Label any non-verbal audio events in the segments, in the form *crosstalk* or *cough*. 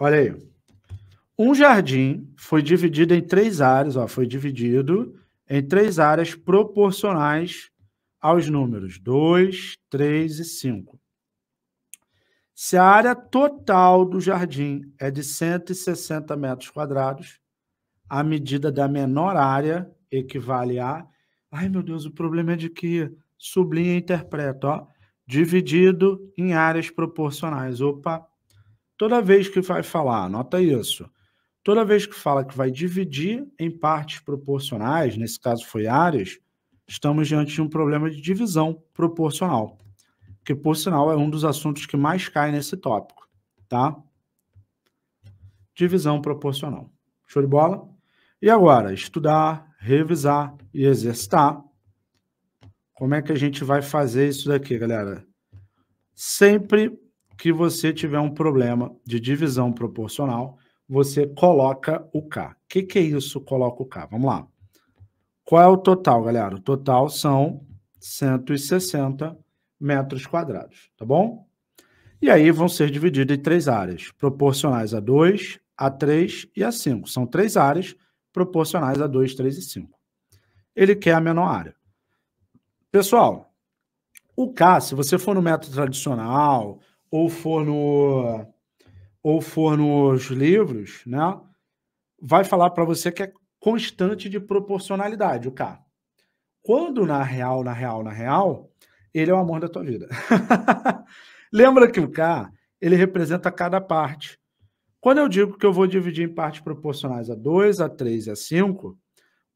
Olha aí. Um jardim foi dividido em três áreas, ó, foi dividido em três áreas proporcionais aos números 2, 3 e 5. Se a área total do jardim é de 160 metros quadrados, a medida da menor área equivale a. Ai, meu Deus, o problema é de que sublinha e interpreta, ó. Dividido em áreas proporcionais. Opa, Toda vez que vai falar, anota isso, toda vez que fala que vai dividir em partes proporcionais, nesse caso foi áreas, estamos diante de um problema de divisão proporcional, que por sinal é um dos assuntos que mais cai nesse tópico, tá? Divisão proporcional. Show de bola? E agora, estudar, revisar e exercitar. Como é que a gente vai fazer isso daqui, galera? Sempre que você tiver um problema de divisão proporcional, você coloca o K. O que, que é isso, coloca o K? Vamos lá. Qual é o total, galera? O total são 160 metros quadrados, tá bom? E aí vão ser divididos em três áreas, proporcionais a 2, a 3 e a 5. São três áreas proporcionais a 2, 3 e 5. Ele quer a menor área. Pessoal, o K, se você for no método tradicional ou for no ou for nos livros, né? Vai falar para você que é constante de proporcionalidade, o K. Quando na real, na real, na real, ele é o amor da tua vida. *laughs* Lembra que o K, ele representa cada parte. Quando eu digo que eu vou dividir em partes proporcionais a 2, a 3 e a 5,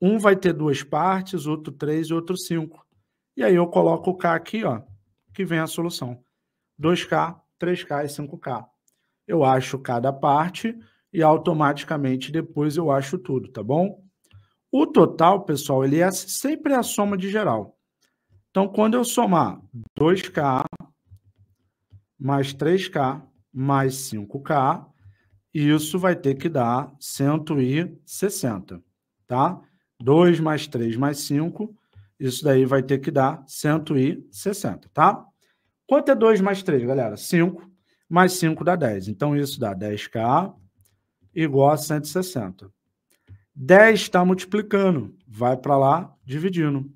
um vai ter duas partes, outro 3 e outro 5. E aí eu coloco o K aqui, ó, que vem a solução. 2K 3K e 5K. Eu acho cada parte e automaticamente depois eu acho tudo, tá bom? O total, pessoal, ele é sempre é a soma de geral. Então, quando eu somar 2K mais 3K mais 5K, isso vai ter que dar 160, tá? 2 mais 3 mais 5, isso daí vai ter que dar 160, tá? Quanto é 2 mais 3, galera? 5 mais 5 dá 10. Então, isso dá 10K igual a 160. 10 está multiplicando, vai para lá dividindo.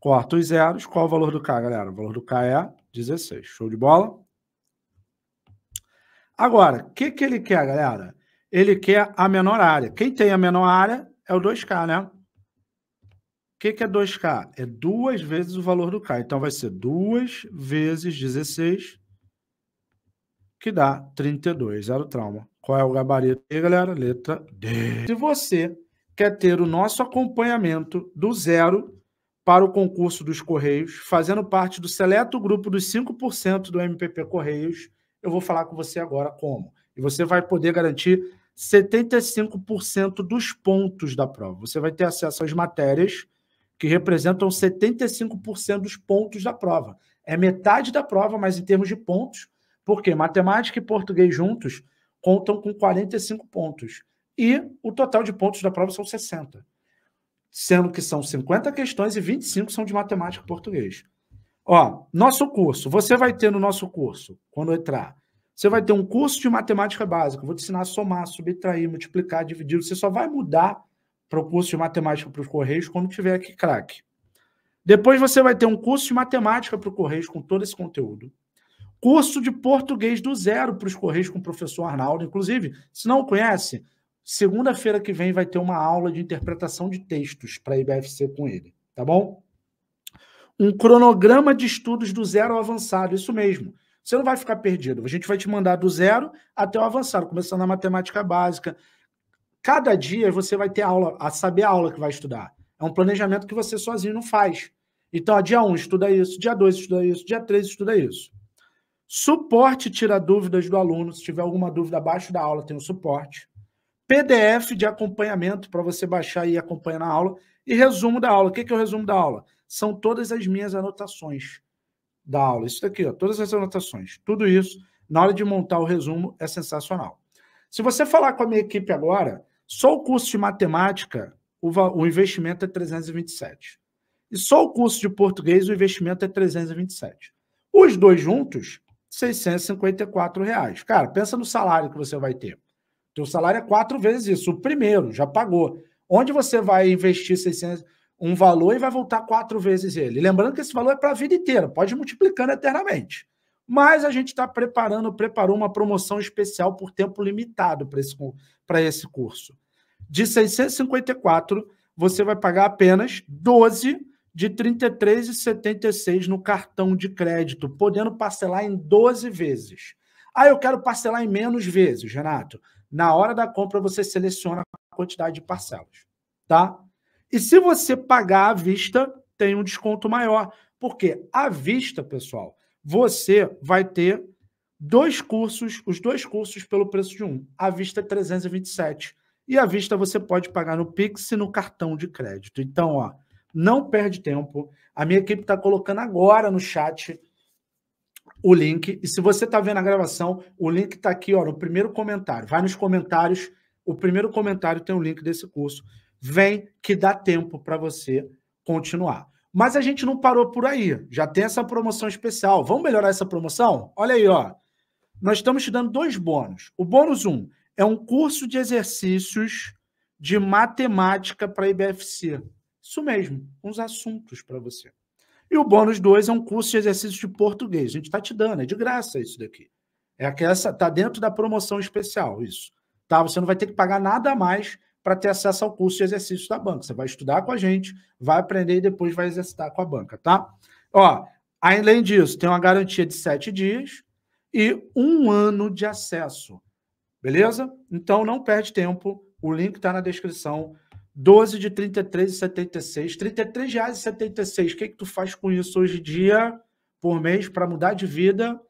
Corta os zeros. Qual o valor do K, galera? O valor do K é 16. Show de bola? Agora, o que, que ele quer, galera? Ele quer a menor área. Quem tem a menor área é o 2K, né? O que, que, é 2K? É duas vezes o valor do K. Então vai ser 2 vezes 16, que dá 32. Zero trauma. Qual é o gabarito aí, galera? Letra D. Se você quer ter o nosso acompanhamento do zero para o concurso dos Correios, fazendo parte do seleto grupo dos 5% do MPP Correios, eu vou falar com você agora como. E você vai poder garantir 75% dos pontos da prova. Você vai ter acesso às matérias que representam 75% dos pontos da prova. É metade da prova, mas em termos de pontos, porque matemática e português juntos contam com 45 pontos. E o total de pontos da prova são 60. Sendo que são 50 questões e 25 são de matemática e português. Ó, nosso curso, você vai ter no nosso curso, quando entrar, você vai ter um curso de matemática básica. vou te ensinar a somar, subtrair, multiplicar, dividir. Você só vai mudar para o curso de matemática para os Correios quando tiver aqui craque. Depois você vai ter um curso de matemática para o Correios com todo esse conteúdo. Curso de português do zero para os Correios com o professor Arnaldo. Inclusive, se não conhece, segunda-feira que vem vai ter uma aula de interpretação de textos para a IBFC com ele, tá bom? Um cronograma de estudos do zero ao avançado, isso mesmo. Você não vai ficar perdido. A gente vai te mandar do zero até o avançado, começando na matemática básica, Cada dia você vai ter aula, a saber a aula que vai estudar. É um planejamento que você sozinho não faz. Então, ó, dia 1 um, estuda isso, dia 2 estuda isso, dia 3 estuda isso. Suporte tira dúvidas do aluno. Se tiver alguma dúvida abaixo da aula, tem o um suporte. PDF de acompanhamento para você baixar e acompanhar na aula. E resumo da aula. O que é, o resumo da aula? São todas as minhas anotações da aula. Isso daqui, ó, todas as anotações. Tudo isso, na hora de montar o resumo, é sensacional. Se você falar com a minha equipe agora, só o curso de matemática, o, o investimento é 327. E só o curso de português, o investimento é 327. Os dois juntos, 654 reais. Cara, pensa no salário que você vai ter. Teu salário é quatro vezes isso. O primeiro, já pagou. Onde você vai investir 600, um valor e vai voltar quatro vezes ele? Lembrando que esse valor é para a vida inteira, pode multiplicando eternamente. Mas a gente está preparando, preparou uma promoção especial por tempo limitado para esse, esse curso. De 654, você vai pagar apenas 12 de 33,76 no cartão de crédito, podendo parcelar em 12 vezes. Ah, eu quero parcelar em menos vezes, Renato. Na hora da compra você seleciona a quantidade de parcelas, tá? E se você pagar à vista, tem um desconto maior. Porque à vista, pessoal, você vai ter dois cursos, os dois cursos pelo preço de um. À vista 327 e à vista você pode pagar no Pix e no cartão de crédito. Então, ó, não perde tempo. A minha equipe está colocando agora no chat o link. E se você está vendo a gravação, o link está aqui, ó, no primeiro comentário. Vai nos comentários. O primeiro comentário tem o link desse curso. Vem que dá tempo para você continuar. Mas a gente não parou por aí. Já tem essa promoção especial. Vamos melhorar essa promoção? Olha aí, ó. Nós estamos te dando dois bônus. O bônus um é um curso de exercícios de matemática para IBFC. Isso mesmo, uns assuntos para você. E o bônus dois é um curso de exercícios de português. A gente está te dando, é de graça isso daqui. É que essa tá dentro da promoção especial, isso. Tá? Você não vai ter que pagar nada a mais para ter acesso ao curso de exercícios da banca. Você vai estudar com a gente, vai aprender e depois vai exercitar com a banca, tá? Ó, além disso, tem uma garantia de sete dias e um ano de acesso, beleza? Então não perde tempo, o link está na descrição. 12 de 33,76. R$ 33,76. O que, é que tu faz com isso hoje em dia, por mês, para mudar de vida?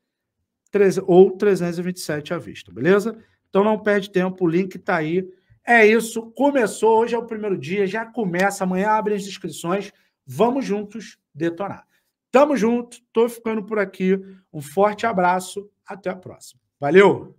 Treze ou 327 à vista, beleza? Então não perde tempo, o link está aí é isso, começou, hoje é o primeiro dia, já começa, amanhã abre as inscrições, vamos juntos detonar. Tamo junto, tô ficando por aqui, um forte abraço, até a próxima. Valeu!